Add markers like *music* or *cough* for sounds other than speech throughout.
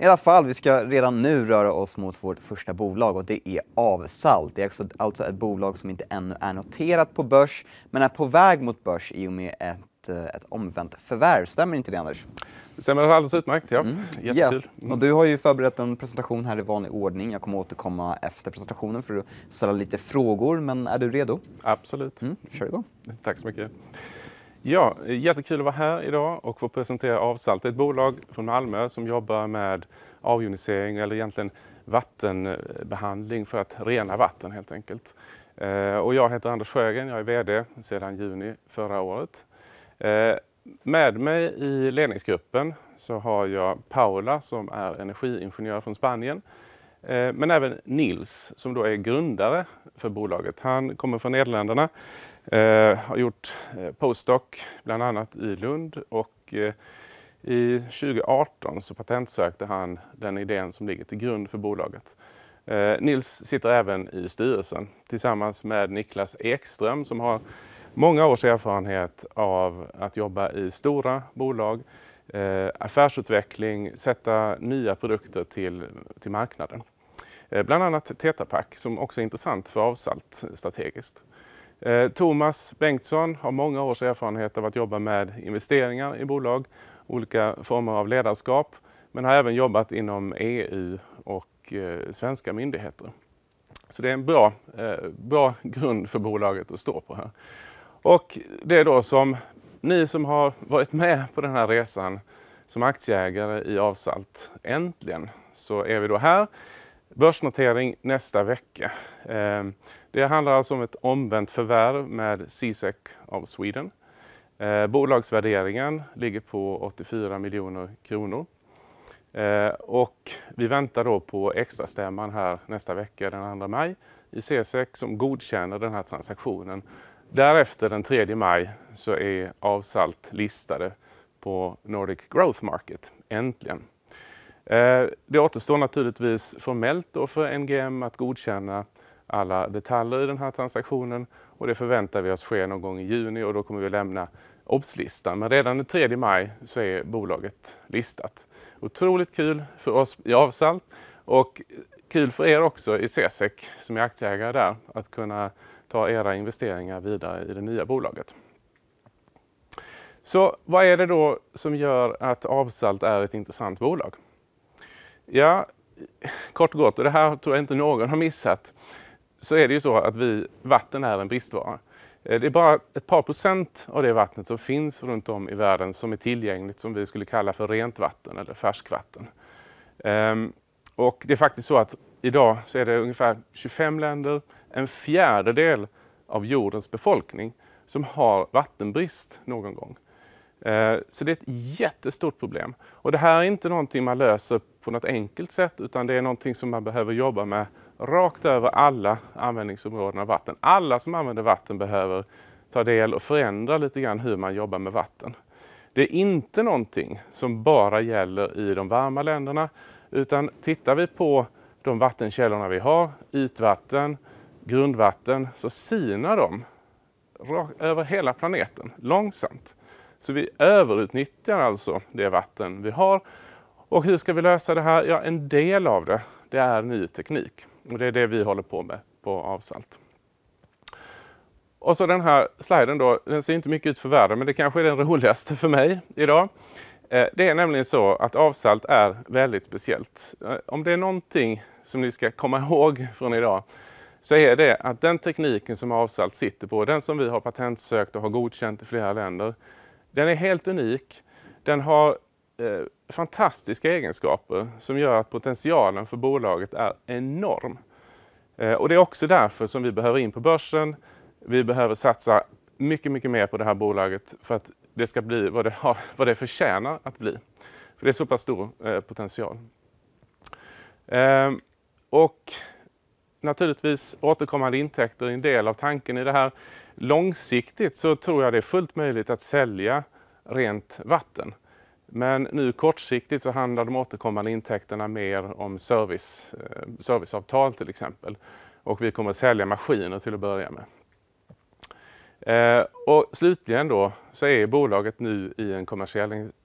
I alla fall, vi ska redan nu röra oss mot vårt första bolag och det är Avsalt. Det är alltså ett bolag som inte ännu är noterat på börs, men är på väg mot börs i och med ett, eh, ett omvänt förvärv. Stämmer inte det, Anders? Det stämmer alldeles utmärkt, ja. Mm. Jättekul. Mm. Och du har ju förberett en presentation här i vanlig ordning. Jag kommer återkomma efter presentationen för att ställa lite frågor, men är du redo? Absolut. Mm. kör igång. Tack så mycket. Ja, jättekul att vara här idag och få presentera Avsalt. ett bolag från Malmö som jobbar med avjonisering eller egentligen vattenbehandling för att rena vatten helt enkelt. Eh, och jag heter Anders Sjögren, jag är VD sedan juni förra året. Eh, med mig i ledningsgruppen så har jag Paula som är energiingenjör från Spanien Eh, men även Nils, som då är grundare för bolaget, han kommer från Nederländerna, eh, har gjort eh, postdoc bland annat i Lund och i 2018 så patentsökte han den idén som ligger till grund för bolaget. Nils sitter även i styrelsen tillsammans med Niklas Ekström som har många års erfarenhet av att jobba i stora bolag eh, affärsutveckling, sätta nya produkter till, till marknaden. Eh, bland annat Tetapack som också är intressant för Avsalt strategiskt. Eh, Thomas Bengtsson har många års erfarenhet av att jobba med investeringar i bolag, olika former av ledarskap, men har även jobbat inom EU och eh, svenska myndigheter. Så det är en bra, eh, bra grund för bolaget att stå på här. Och det är då som ni som har varit med på den här resan som aktieägare i Avsalt, äntligen så är vi då här. Börsnotering nästa vecka. Ehm, det handlar alltså om ett omvänt förvärv med CSEC e av Sweden. Ehm, bolagsvärderingen ligger på 84 miljoner kronor. Ehm, och vi väntar då på extrastämman här nästa vecka, den 2 maj, i CSEC e som godkänner den här transaktionen Därefter den 3 maj så är Avsalt listade på Nordic Growth Market, äntligen. Eh, det återstår naturligtvis formellt då för NGM att godkänna alla detaljer i den här transaktionen och det förväntar vi oss ske någon gång i juni och då kommer vi lämna OBS-listan. Men redan den 3 maj så är bolaget listat. Otroligt kul för oss i Avsalt och kul för er också i CSEC e som är aktieägare där att kunna ta era investeringar vidare i det nya bolaget. Så vad är det då som gör att Avsalt är ett intressant bolag? Ja, kort och gott, och det här tror jag inte någon har missat, så är det ju så att vi, vatten är en bristvara. Eh, det är bara ett par procent av det vattnet som finns runt om i världen som är tillgängligt som vi skulle kalla för rent vatten eller färskvatten. Ehm, och det är faktiskt så att idag så är det ungefär 25 länder en fjärdedel av jordens befolkning som har vattenbrist någon gång. Eh, så det är ett jättestort problem. Och det här är inte någonting man löser på något enkelt sätt utan det är någonting som man behöver jobba med rakt över alla användningsområden av vatten. Alla som använder vatten behöver ta del och förändra lite grann hur man jobbar med vatten. Det är inte någonting som bara gäller i de varma länderna utan tittar vi på de vattenkällorna vi har, ytvatten, grundvatten så sinar de över hela planeten långsamt. Så vi överutnyttjar alltså det vatten vi har. Och hur ska vi lösa det här? Ja, en del av det, det är ny teknik. Och det är det vi håller på med på Avsalt. Och så den här sliden då, den ser inte mycket ut för världen, men det kanske är den roligaste för mig idag. Eh, det är nämligen så att avsalt är väldigt speciellt. Eh, om det är någonting som ni ska komma ihåg från idag så är det att den tekniken som Avsalt sitter på, den som vi har patentsökt och har godkänt i flera länder, den är helt unik. Den har eh, fantastiska egenskaper som gör att potentialen för bolaget är enorm. Eh, och det är också därför som vi behöver in på börsen. Vi behöver satsa mycket, mycket mer på det här bolaget för att det ska bli vad det, har, vad det förtjänar att bli. För det är så pass stor eh, potential. Ehm, och naturligtvis återkommande intäkter är en del av tanken i det här. Långsiktigt så tror jag det är fullt möjligt att sälja rent vatten. Men nu kortsiktigt så handlar de återkommande intäkterna mer om service, eh, serviceavtal till exempel. Och vi kommer att sälja maskiner till att börja med. Eh, och slutligen då så är bolaget nu i en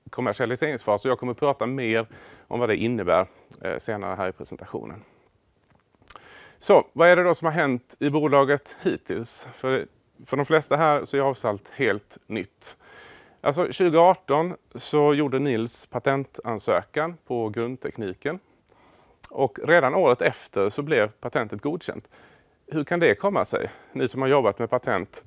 kommersialiseringsfas och jag kommer att prata mer om vad det innebär eh, senare här i presentationen. Så vad är det då som har hänt i bolaget hittills? För, för de flesta här så är avsalt helt nytt. Alltså 2018 så gjorde Nils patentansökan på grundtekniken och redan året efter så blev patentet godkänt. Hur kan det komma sig, ni som har jobbat med patent?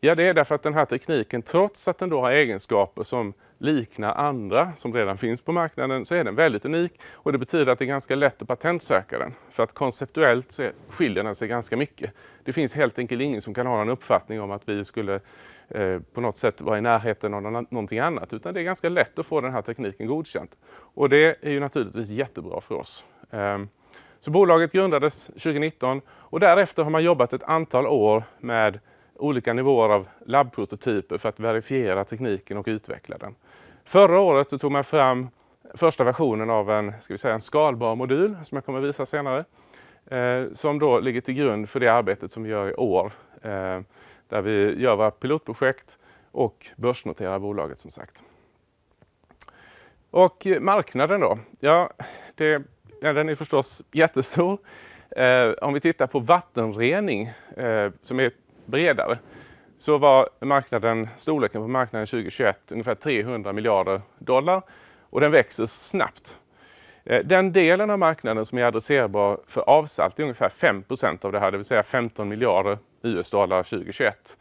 Ja, det är därför att den här tekniken, trots att den då har egenskaper som likna andra som redan finns på marknaden så är den väldigt unik och det betyder att det är ganska lätt att patentsöka den. För att konceptuellt så skiljer den sig ganska mycket. Det finns helt enkelt ingen som kan ha en uppfattning om att vi skulle eh, på något sätt vara i närheten av någonting annat utan det är ganska lätt att få den här tekniken godkänd. Och det är ju naturligtvis jättebra för oss. Ehm. Så bolaget grundades 2019 och därefter har man jobbat ett antal år med olika nivåer av labbprototyper för att verifiera tekniken och utveckla den. Förra året så tog man fram första versionen av en, ska vi säga, en skalbar modul som jag kommer visa senare. Eh, som då ligger till grund för det arbetet som vi gör i år. Eh, där vi gör våra pilotprojekt och börsnoterar bolaget som sagt. Och marknaden då? Ja, det, ja den är förstås jättestor. Eh, om vi tittar på vattenrening, eh, som är bredare så var marknaden, storleken på marknaden 2021 ungefär 300 miljarder dollar och den växer snabbt. Eh, den delen av marknaden som är adresserbar för avsalt är ungefär 5 av det här, det vill säga 15 miljarder US-dollar 2021.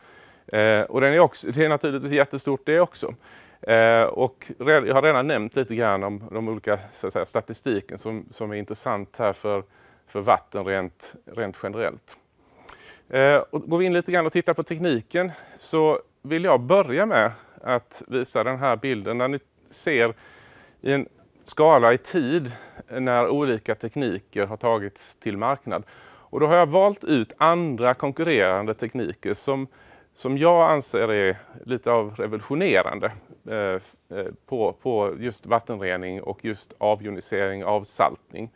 Eh, och den är också, det är naturligtvis jättestort det också. Eh, och jag har redan nämnt lite grann om de olika säga, statistiken som, som är intressant här för, för vatten rent, rent generellt. Eh, och går vi in lite grann och tittar på tekniken så vill jag börja med att visa den här bilden där ni ser i en skala i tid när olika tekniker har tagits till marknad. Och då har jag valt ut andra konkurrerande tekniker som, som jag anser är lite av revolutionerande eh, eh på, på just vattenrening och just avjonisering, avsaltning.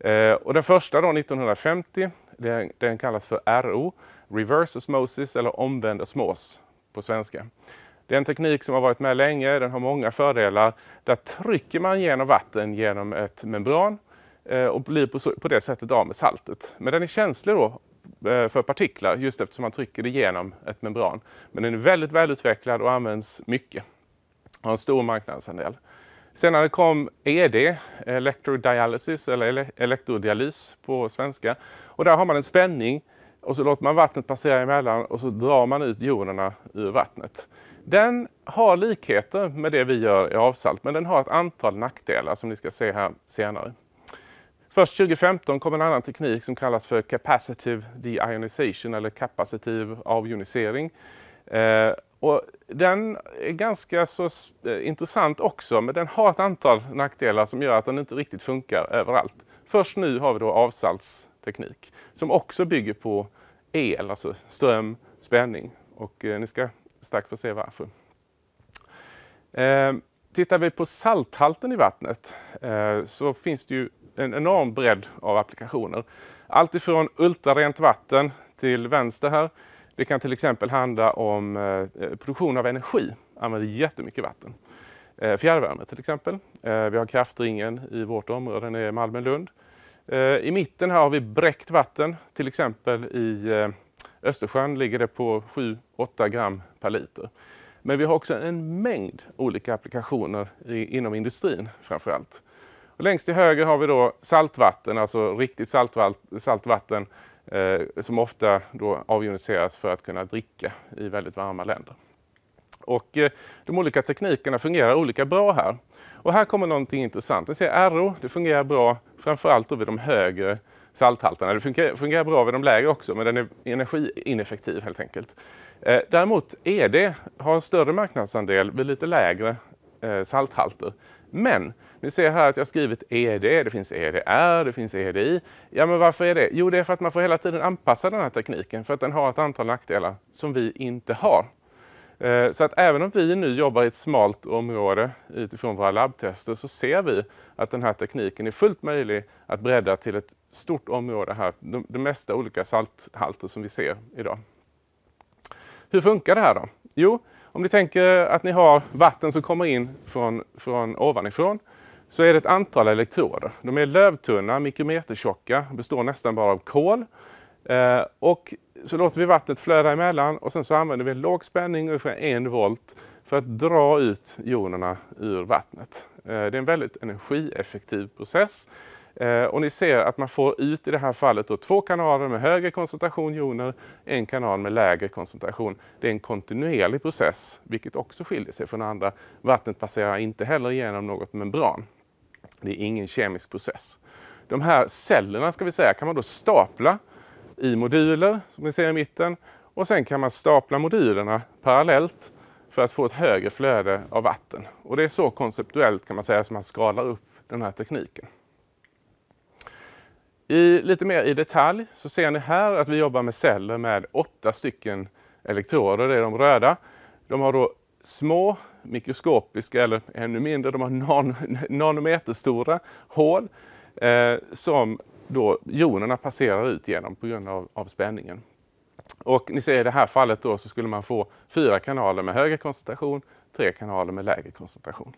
Eh, och den första då 1950 den, den kallas för RO, reverse osmosis eller omvänd osmos på svenska. Det är en teknik som har varit med länge, den har många fördelar. Där trycker man genom vatten genom ett membran eh, och blir på, på det sättet av med saltet. Men den är känslig då eh, för partiklar just eftersom man trycker det genom ett membran. Men den är väldigt välutvecklad och används mycket. och Har en stor marknadsandel. Senare kom ED, elektrodialysis eller elektrodialys på svenska. Och där har man en spänning och så låter man vattnet passera emellan och så drar man ut jonerna ur vattnet. Den har likheter med det vi gör i avsalt, men den har ett antal nackdelar som ni ska se här senare. Först 2015 kom en annan teknik som kallas för capacitive deionization eller kapacitiv avionisering. Eh, och den är ganska så eh, intressant också, men den har ett antal nackdelar som gör att den inte riktigt funkar överallt. Först nu har vi då avsalts teknik som också bygger på el, alltså ström, spänning. Och eh, ni ska strax få se varför. Eh, tittar vi på salthalten i vattnet eh, så finns det ju en enorm bredd av applikationer. Allt ifrån ultrarent vatten till vänster här. Det kan till exempel handla om eh, eh, produktion av energi. Använder jättemycket vatten. Eh, fjärrvärme till exempel. Vi har kraftringen i vårt område den är Malmö-Lund. Eh, I mitten här har vi bräckt vatten, till exempel i eh, Östersjön ligger det på 7-8 gram per liter. Men vi har också en mängd olika applikationer inom industrin framför allt. längst till höger har vi då saltvatten, alltså riktigt saltvatten eh, som ofta avjoniseras för att kunna dricka i väldigt varma länder. Och eh, de olika teknikerna fungerar olika bra här. Och här kommer någonting intressant. Ni ser RO, det fungerar bra framförallt då vid de högre salthalterna. Det fungerar bra vid de lägre också, men den är energiineffektiv helt enkelt. Eh, däremot ED har en större marknadsandel vid lite lägre eh, salthalter. Men ni ser här att jag skrivit ED, det finns EDR, det finns EDI. Ja, men varför är det? Jo, det är för att man får hela tiden anpassa den här tekniken för att den har ett antal nackdelar som vi inte har. Eh, så att även om vi nu jobbar i ett smalt område utifrån våra labbtester så ser vi att den här tekniken är fullt möjlig att bredda till ett stort område här, de, de mesta olika salthalter som vi ser idag. Hur funkar det här då? Jo, om ni tänker att ni har vatten som kommer in från, från ovanifrån så är det ett antal elektroder. De är lövtunna, mikrometertjocka, består nästan bara av kol. Eh, och så låter vi vattnet flöda emellan och sen så använder vi en låg spänning, ungefär en volt, för att dra ut jonerna ur vattnet. Eh, det är en väldigt energieffektiv process. Eh, och ni ser att man får ut i det här fallet då två kanaler med högre koncentration joner, en kanal med lägre koncentration. Det är en kontinuerlig process, vilket också skiljer sig från andra. Vattnet passerar inte heller genom något membran. Det är ingen kemisk process. De här cellerna ska vi säga kan man då stapla i moduler, som ni ser i mitten. Och sen kan man stapla modulerna parallellt för att få ett högre flöde av vatten. Och det är så konceptuellt kan man säga som man skalar upp den här tekniken. I, lite mer i detalj så ser ni här att vi jobbar med celler med åtta stycken elektroder, det är de röda. De har då små mikroskopiska eller ännu mindre, de har nan, *laughs* nanometerstora hål eh, som då jonerna passerar ut genom på grund av, av spänningen. Och ni ser i det här fallet då så skulle man få fyra kanaler med högre koncentration, tre kanaler med lägre koncentration.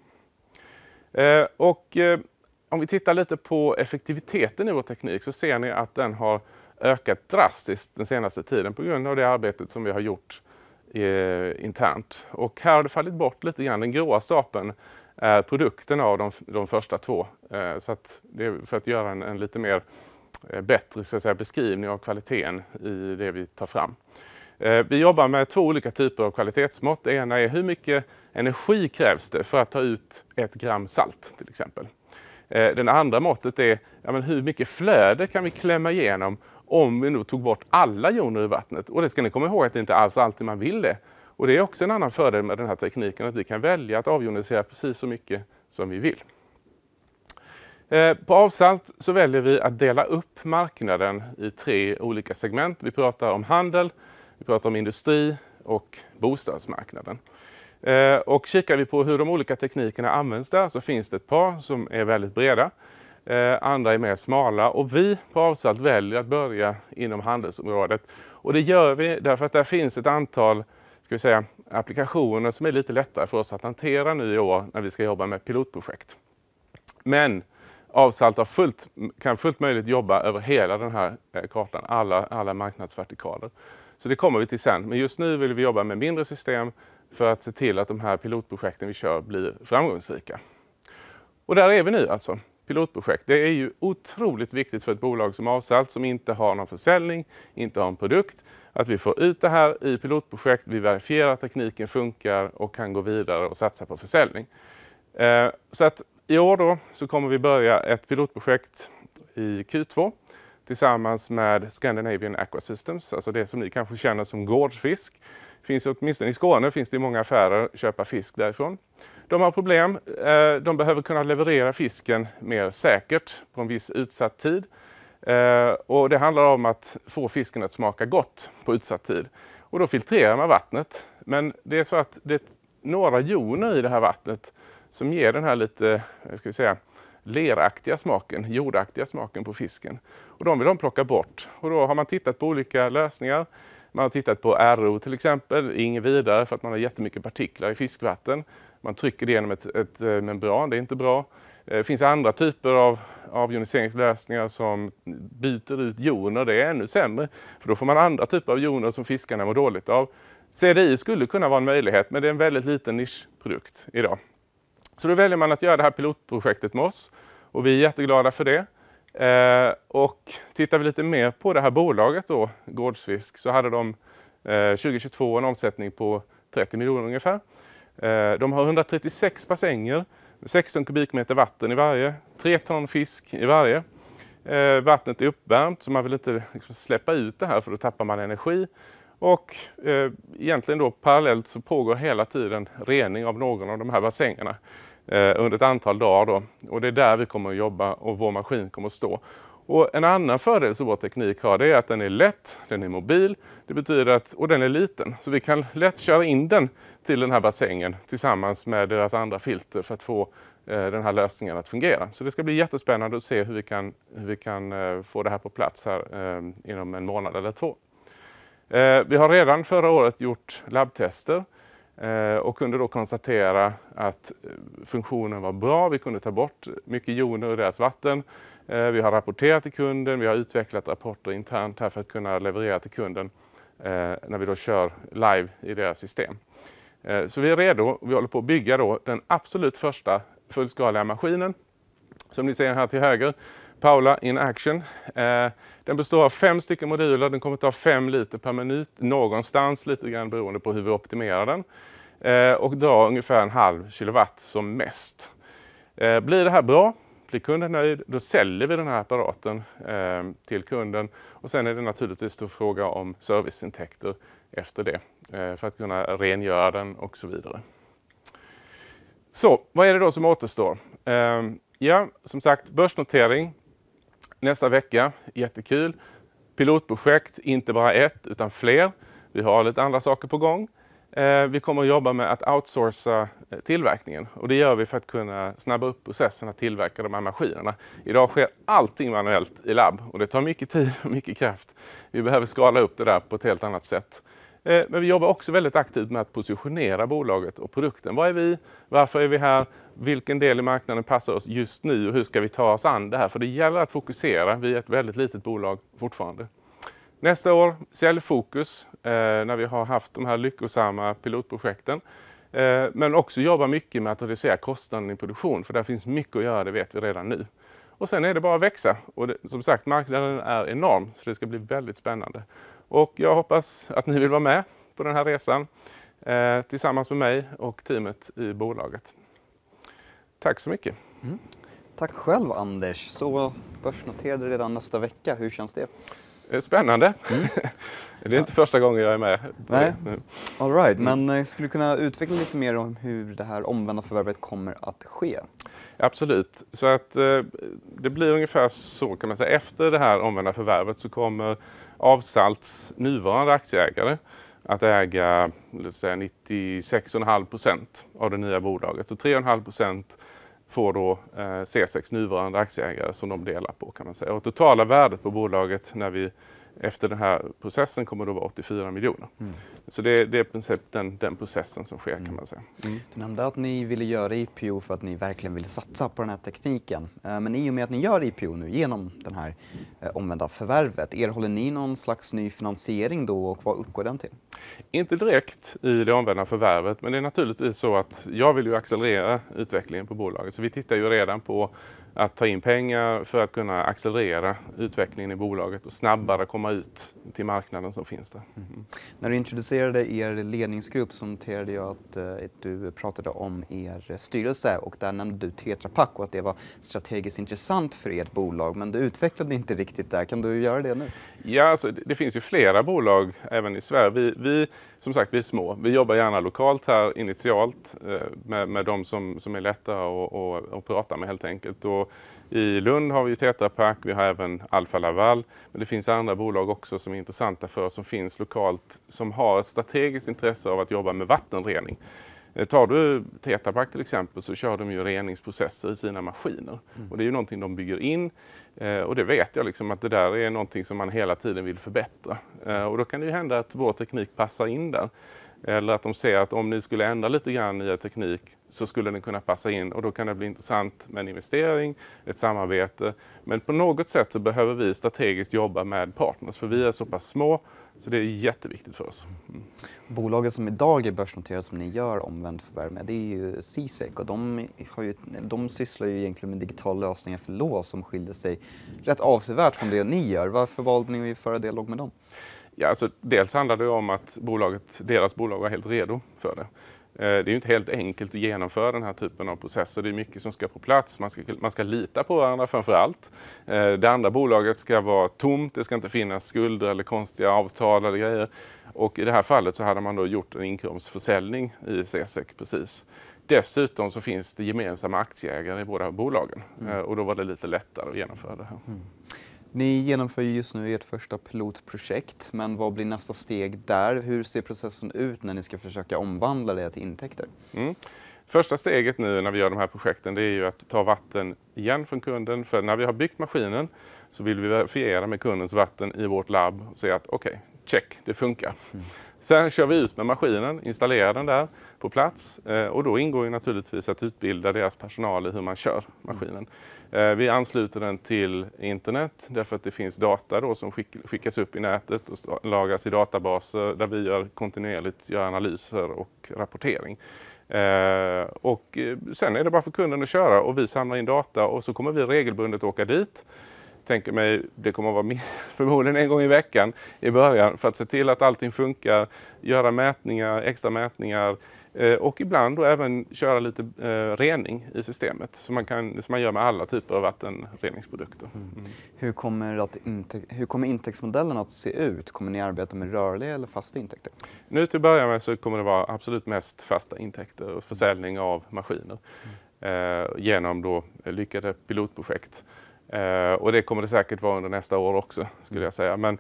Eh, och eh, om vi tittar lite på effektiviteten i vår teknik så ser ni att den har ökat drastiskt den senaste tiden på grund av det arbetet som vi har gjort eh, internt. Och här har det fallit bort lite grann. Den gråa stapeln är produkten av de, de första två. Eh, så att det är för att göra en, en lite mer eh, bättre så säga, beskrivning av kvaliteten i det vi tar fram. Eh, vi jobbar med två olika typer av kvalitetsmått. Det ena är hur mycket energi krävs det för att ta ut ett gram salt till exempel. Den andra måttet är ja, men hur mycket flöde kan vi klämma igenom om vi nu tog bort alla joner ur vattnet. Och det ska ni komma ihåg att det inte alls alltid man vill det. Och det är också en annan fördel med den här tekniken, att vi kan välja att avjonisera precis så mycket som vi vill. Eh, på Avsalt så väljer vi att dela upp marknaden i tre olika segment. Vi pratar om handel, vi pratar om industri och bostadsmarknaden. Eh, och kikar vi på hur de olika teknikerna används där så finns det ett par som är väldigt breda. Eh, andra är mer smala och vi på Avsalt väljer att börja inom handelsområdet. Och det gör vi därför att där finns ett antal ska vi säga, applikationer som är lite lättare för oss att hantera nu i år när vi ska jobba med pilotprojekt. Men Avsalt fullt, kan fullt möjligt jobba över hela den här eh, kartan, alla, alla marknadsvertikaler. Så det kommer vi till sen, men just nu vill vi jobba med mindre system för att se till att de här pilotprojekten vi kör blir framgångsrika. Och där är vi nu alltså, pilotprojekt. Det är ju otroligt viktigt för ett bolag som Avsalt som inte har någon försäljning, inte har en produkt, att vi får ut det här i pilotprojekt, vi verifierar att tekniken funkar och kan gå vidare och satsa på försäljning. Eh, så att i år då så kommer vi börja ett pilotprojekt i Q2 tillsammans med Scandinavian Aqua Systems, alltså det som ni kanske känner som gårdsfisk. Finns åtminstone i Skåne finns det många affärer att köpa fisk därifrån. De har problem. Eh, de behöver kunna leverera fisken mer säkert på en viss utsatt tid. Eh, och det handlar om att få fisken att smaka gott på utsatt tid. Och då filtrerar man vattnet. Men det är så att det är några joner i det här vattnet som ger den här lite, eh, ska vi säga, leraktiga smaken, jordaktiga smaken på fisken. Och de vill de plocka bort. Och då har man tittat på olika lösningar. Man har tittat på RO till exempel, inget vidare för att man har jättemycket partiklar i fiskvatten. Man trycker det genom ett, ett eh, membran, det är inte bra. Eh, det finns andra typer av av joniseringslösningar som byter ut joner, det är ännu sämre. För då får man andra typer av joner som fiskarna mår dåligt av. CDI skulle kunna vara en möjlighet, men det är en väldigt liten nischprodukt idag. Så då väljer man att göra det här pilotprojektet med oss och vi är jätteglada för det. Eh, och tittar vi lite mer på det här bolaget då, Gårdsfisk, så hade de eh, 2022 en omsättning på 30 miljoner ungefär. Eh, de har 136 bassänger 16 kubikmeter vatten i varje, 3 ton fisk i varje. Eh, vattnet är uppvärmt så man vill inte liksom släppa ut det här för då tappar man energi. Och eh, egentligen då parallellt så pågår hela tiden rening av någon av de här bassängerna eh, under ett antal dagar. Då. Och det är där vi kommer att jobba och vår maskin kommer att stå. Och en annan fördel som vår teknik har det är att den är lätt, den är mobil det betyder att, och den är liten. Så vi kan lätt köra in den till den här bassängen tillsammans med deras andra filter för att få eh, den här lösningen att fungera. Så det ska bli jättespännande att se hur vi kan, hur vi kan eh, få det här på plats här eh, inom en månad eller två. Vi har redan förra året gjort labbtester och kunde då konstatera att funktionen var bra. Vi kunde ta bort mycket joner ur deras vatten Eh, vi har rapporterat till kunden, vi har utvecklat rapporter internt här för att kunna leverera till kunden eh, när vi då kör live i deras system. Eh, så vi är redo. och Vi håller på att bygga då den absolut första fullskaliga maskinen. Som ni ser här till höger, Paula in action. Den består av fem stycken moduler. Den kommer ta fem liter per minut någonstans, lite grann beroende på hur vi optimerar den. Och dra ungefär en halv kilowatt som mest. Blir det här bra blir kunden nöjd, då säljer vi den här apparaten eh, till kunden och sen är det naturligtvis då fråga om serviceintäkter efter det eh, för att kunna rengöra den och så vidare. Så vad är det då som återstår? Eh, ja, som sagt, börsnotering nästa vecka. Jättekul. Pilotprojekt, inte bara ett utan fler. Vi har lite andra saker på gång. Eh, vi kommer att jobba med att outsourca eh, tillverkningen och det gör vi för att kunna snabba upp processen att tillverka de här maskinerna. Idag sker allting manuellt i labb och det tar mycket tid och mycket kraft. Vi behöver skala upp det där på ett helt annat sätt. Eh, men vi jobbar också väldigt aktivt med att positionera bolaget och produkten. Vad är vi? Varför är vi här? Vilken del i marknaden passar oss just nu och hur ska vi ta oss an det här? För det gäller att fokusera. Vi är ett väldigt litet bolag fortfarande. Nästa år säljfokus eh, när vi har haft de här lyckosamma pilotprojekten. Eh, men också jobba mycket med att reducera kostnaden i produktion för där finns mycket att göra, det vet vi redan nu. Och sen är det bara att växa och det, som sagt marknaden är enorm så det ska bli väldigt spännande. Och jag hoppas att ni vill vara med på den här resan eh, tillsammans med mig och teamet i bolaget. Tack så mycket. Mm. Tack själv Anders. Så börsnoterade redan nästa vecka, hur känns det? Eh, spännande. Mm. *laughs* det är ja. inte första gången jag är med. Nej. All right. Mm. Men eh, skulle du kunna utveckla lite mer om hur det här omvända förvärvet kommer att ske? Absolut. Så att, eh, det blir ungefär så kan man säga. Efter det här omvända förvärvet så kommer Avsalts nuvarande aktieägare att äga 96,5 procent av det nya bolaget och 3,5 procent får då eh, C6 nuvarande aktieägare som de delar på kan man säga. Och totala värdet på bolaget när vi efter den här processen kommer det att vara 84 miljoner. Mm. Så det, det är i princip den, den, processen som sker mm. kan man säga. Mm. Du nämnde att ni ville göra IPO för att ni verkligen vill satsa på den här tekniken. Eh, men i och med att ni gör IPO nu genom det här eh, omvända förvärvet, erhåller ni någon slags ny finansiering då och vad uppgår den till? Inte direkt i det omvända förvärvet men det är naturligtvis så att jag vill ju accelerera utvecklingen på bolaget så vi tittar ju redan på att ta in pengar för att kunna accelerera utvecklingen i bolaget och snabbare komma ut till marknaden som finns där. Mm. När du introducerade er ledningsgrupp så noterade jag att eh, du pratade om er styrelse och där nämnde du Tetra Pak och att det var strategiskt intressant för ert bolag men du utvecklade inte riktigt där. Kan du göra det nu? Ja, alltså, det, det finns ju flera bolag även i Sverige. Vi, vi som sagt, vi är små. Vi jobbar gärna lokalt här initialt eh, med, med de som, som är lätta att prata med helt enkelt. Och I Lund har vi ju Tetra Pak, vi har även Alfa Laval, men det finns andra bolag också som är intressanta för oss som finns lokalt som har ett strategiskt intresse av att jobba med vattenrening. Eh, tar du Tetrapack till exempel så kör de ju reningsprocesser i sina maskiner. Mm. Och det är ju någonting de bygger in eh, och det vet jag liksom att det där är någonting som man hela tiden vill förbättra. Eh, och då kan det ju hända att vår teknik passar in där. Eller att de ser att om ni skulle ändra lite grann i er teknik så skulle den kunna passa in och då kan det bli intressant med en investering, ett samarbete. Men på något sätt så behöver vi strategiskt jobba med partners för vi är så pass små så det är jätteviktigt för oss. Mm. Bolaget som idag är börsnoterat som ni gör omvänt förvärv med, det är ju Sisec och de, har ju, de sysslar ju egentligen med digitala lösningar för lås som skiljer sig rätt avsevärt från det ni gör. Varför valde ni att föra dialog med dem? Ja, alltså, dels handlar det om att bolaget, deras bolag var helt redo för det. Eh, det är ju inte helt enkelt att genomföra den här typen av processer. Det är mycket som ska på plats. Man ska, man ska lita på varandra framför allt. Eh, det andra bolaget ska vara tomt. Det ska inte finnas skulder eller konstiga avtal eller grejer. Och i det här fallet så hade man då gjort en inkomstförsäljning i CSEC precis. Dessutom så finns det gemensamma aktieägare i båda bolagen mm. Eh, och då var det lite lättare att genomföra det här. Mm. Ni genomför just nu ert första pilotprojekt, men vad blir nästa steg där? Hur ser processen ut när ni ska försöka omvandla det till intäkter? Mm. Första steget nu när vi gör de här projekten det är ju att ta vatten igen från kunden. För när vi har byggt maskinen så vill vi verifiera med kundens vatten i vårt labb och säga att okej, okay, check, det funkar. Mm. Sen kör vi ut med maskinen, installerar den där på plats eh, och då ingår ju naturligtvis att utbilda deras personal i hur man kör maskinen. Eh, vi ansluter den till internet därför att det finns data då som skickas upp i nätet och lagras i databaser där vi gör kontinuerligt gör analyser och rapportering. Eh, och sen är det bara för kunden att köra och vi samlar in data och så kommer vi regelbundet åka dit tänker mig det kommer att vara *laughs* förmodligen en gång i veckan i början för att se till att allting funkar, göra mätningar, extra mätningar eh, och ibland då även köra lite eh, rening i systemet som man, kan, som man gör med alla typer av vattenreningsprodukter. Mm. mm. Hur, kommer att hur kommer intäktsmodellen att se ut? Kommer ni arbeta med rörliga eller fasta intäkter? Nu till att börja med så kommer det vara absolut mest fasta intäkter och försäljning av maskiner mm. eh, genom då lyckade pilotprojekt. Eh, och det kommer det säkert vara under nästa år också skulle mm. jag säga. Men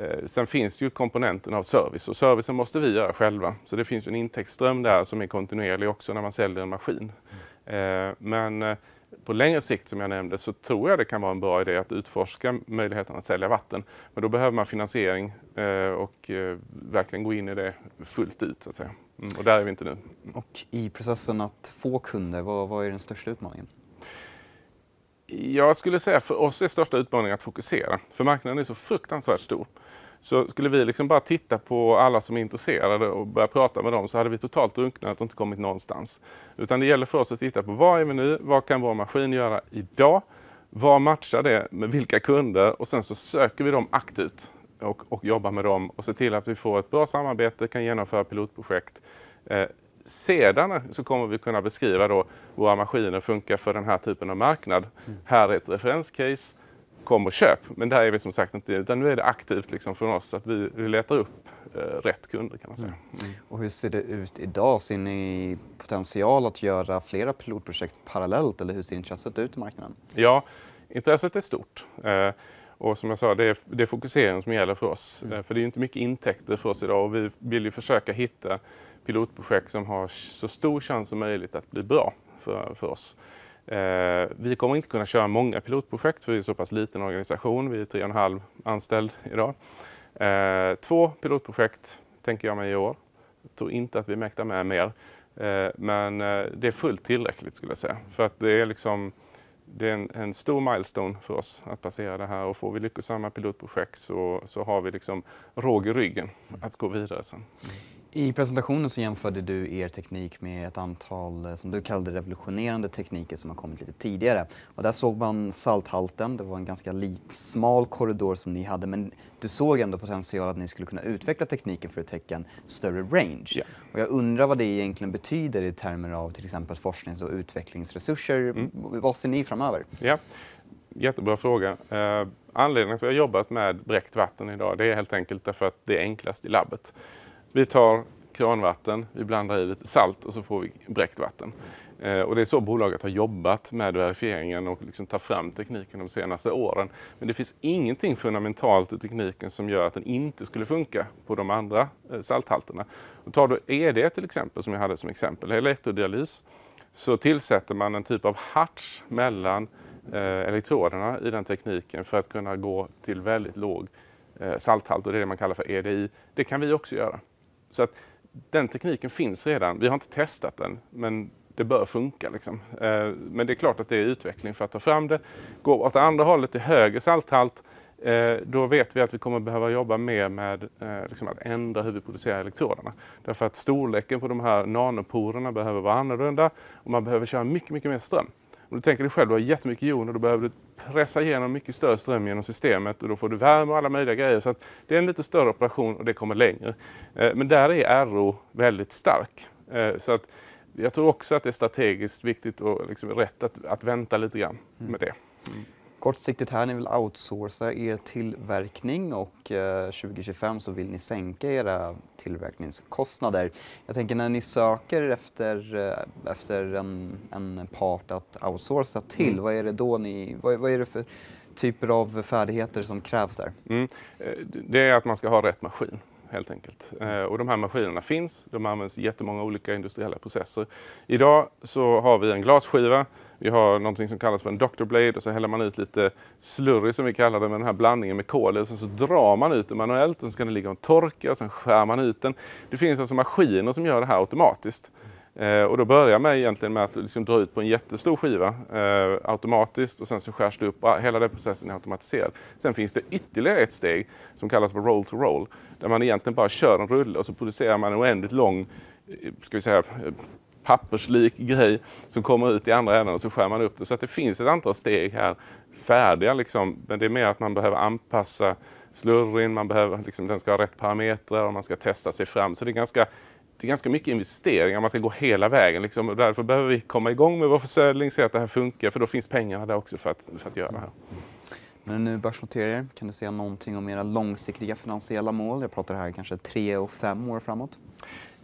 eh, sen finns ju komponenten av service och servicen måste vi göra själva. Så det finns en intäktsström där som är kontinuerlig också när man säljer en maskin. Eh, men på längre sikt som jag nämnde så tror jag det kan vara en bra idé att utforska möjligheten att sälja vatten. Men då behöver man finansiering och verkligen gå in i det fullt ut så att säga. Mm, och där är vi inte nu. Och i processen att få kunder, vad, vad är den största utmaningen? Jag skulle säga för oss är största utmaningen att fokusera, för marknaden är så fruktansvärt stor. Så skulle vi liksom bara titta på alla som är intresserade och börja prata med dem så hade vi totalt drunknat och inte kommit någonstans. Utan det gäller för oss att titta på vad är vi nu, vad kan vår maskin göra idag, vad matchar det med vilka kunder och sen så söker vi dem aktivt och, och jobbar med dem och ser till att vi får ett bra samarbete, kan genomföra pilotprojekt eh, sedan så kommer vi kunna beskriva då våra maskiner funkar för den här typen av marknad. Mm. Här är ett referenscase, kom och köp. Men där är vi som sagt inte, utan nu är det aktivt liksom från oss att vi, letar upp eh, rätt kunder kan man säga. Mm. mm. Och hur ser det ut idag? Ser ni potential att göra flera pilotprojekt parallellt eller hur ser intresset ut i marknaden? Ja, intresset är stort. Eh, och som jag sa, det är, det är fokuseringen som gäller för oss. Mm. Eh, för det är inte mycket intäkter för oss idag och vi vill ju försöka hitta pilotprojekt som har så stor chans som möjligt att bli bra för, för oss. Eh, vi kommer inte kunna köra många pilotprojekt för vi är så pass liten organisation. Vi är tre och en halv anställd idag. Eh, två pilotprojekt tänker jag mig i år. Jag tror inte att vi mäktar med mer. Eh, men eh, det är fullt tillräckligt skulle jag säga. För att det är liksom det är en, en, stor milestone för oss att passera det här och får vi lyckosamma pilotprojekt så, så har vi liksom råg i ryggen att gå vidare sen. Mm. I presentationen så jämförde du er teknik med ett antal, eh, som du kallade revolutionerande tekniker som har kommit lite tidigare. Och där såg man salthalten, det var en ganska lit, smal korridor som ni hade men du såg ändå potential att ni skulle kunna utveckla tekniken för att täcka en större range. Yeah. Och jag undrar vad det egentligen betyder i termer av till exempel forsknings och utvecklingsresurser. Mm. Vad ser ni framöver? yeah. Jättebra fråga. Eh, anledningen till att jag har jobbat med bräckt vatten idag det är helt enkelt därför att det är enklast i labbet. Vi tar kranvatten, vi blandar i lite salt och så får vi bräckt vatten. Eh, och det är så bolaget har jobbat med verifieringen och liksom tar fram tekniken de senaste åren. Men det finns ingenting fundamentalt i tekniken som gör att den inte skulle funka på de andra eh, salthalterna. Och tar du ED till exempel, som jag hade som exempel, elektrodialys, så tillsätter man en typ av harts mellan eh, elektroderna i den tekniken för att kunna gå till väldigt låg salthalt och det är det man kallar för EDI. Det kan vi också göra. Så att den tekniken finns redan. Vi har inte testat den, men det bör funka. Liksom. Eh, men det är klart att det är utveckling för att ta fram det. Går åt andra hållet till högre salthalt, eh, då vet vi att vi kommer behöva jobba mer med eh, liksom, att ändra hur vi producerar elektroderna. Därför att storleken på de här nanoporerna behöver vara annorlunda och man behöver köra mycket, mycket mer ström. Om du tänker dig själv, du har jättemycket joner, då behöver du pressa igenom mycket större ström genom systemet och då får du värme och alla möjliga grejer. Så det är en lite större operation och det kommer längre. Eh, men där är RO väldigt stark. Eh, så att jag tror också att det är strategiskt viktigt och liksom rätt att, att vänta lite grann mm. med det. Mm. Kortsiktigt här, ni vill outsourca er tillverkning och 2025 eh, så vill ni sänka era tillverkningskostnader. Jag tänker när ni söker efter, eh, efter en, en part att outsourca till, mm. vad är det då ni, vad, vad, är det för typer av färdigheter som krävs där? Mm. Eh, det är att man ska ha rätt maskin helt enkelt. och de här maskinerna finns, de används i jättemånga olika industriella processer. Idag så har vi en glasskiva vi har någonting som kallas för en Dr. Blade och så häller man ut lite slurry som vi kallar det med den här blandningen med kol och sen så drar man ut det manuellt. Sen ska den ligga och torka och sen skär man ut den. Det finns alltså maskiner som gör det här automatiskt. Eh, och då börjar man egentligen med att liksom dra ut på en jättestor skiva eh, automatiskt och sen så skärs det upp. och Hela den processen är automatiserad. Sen finns det ytterligare ett steg som kallas för roll to roll där man egentligen bara kör en rulle och så producerar man en oändligt lång eh, ska vi säga, eh, papperslik grej som kommer ut i andra änden och så skär man upp det. Så att det finns ett antal steg här färdiga liksom. Men det är mer att man behöver anpassa slurrin, man behöver, liksom, den ska ha rätt parametrar och man ska testa sig fram. Så det är ganska det är ganska mycket investeringar, man ska gå hela vägen. Liksom. därför behöver vi komma igång med vår försäljning, se att det här funkar, för då finns pengarna där också för att, för att göra det här. När du nu börsnoterar er, kan du säga någonting om era långsiktiga finansiella mål? Jag pratar här kanske tre och fem år framåt.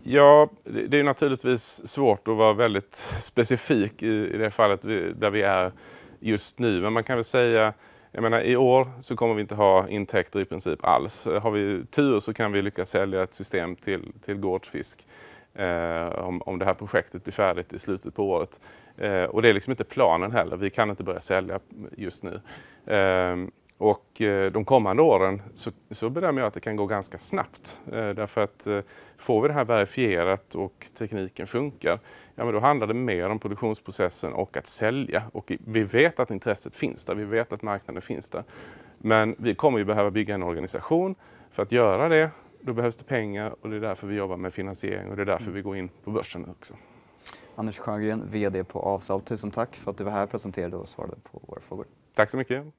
Ja, det är naturligtvis svårt att vara väldigt *laughs* specifik i det fallet där vi är just nu. Men man kan väl säga, jag menar i år så kommer vi inte ha intäkter i princip alls. Har vi tur så kan vi lyckas sälja ett system till, till gårdsfisk eh, om, om det här projektet blir färdigt i slutet på året. Eh, och det är liksom inte planen heller, vi kan inte börja sälja just nu. Eh, och eh, de kommande åren så, så bedömer jag att det kan gå ganska snabbt. Eh, därför att eh, får vi det här verifierat och tekniken funkar, ja men då handlar det mer om produktionsprocessen och att sälja. Och vi vet att intresset finns där, vi vet att marknaden finns där. Men vi kommer ju behöva bygga en organisation. För att göra det, då behövs det pengar och det är därför vi jobbar med finansiering och det är därför vi går in på börsen också. Anders Sjögren, VD på Avsal, tusen tack för att du var här och presenterade och svarade på våra frågor. Tack så mycket.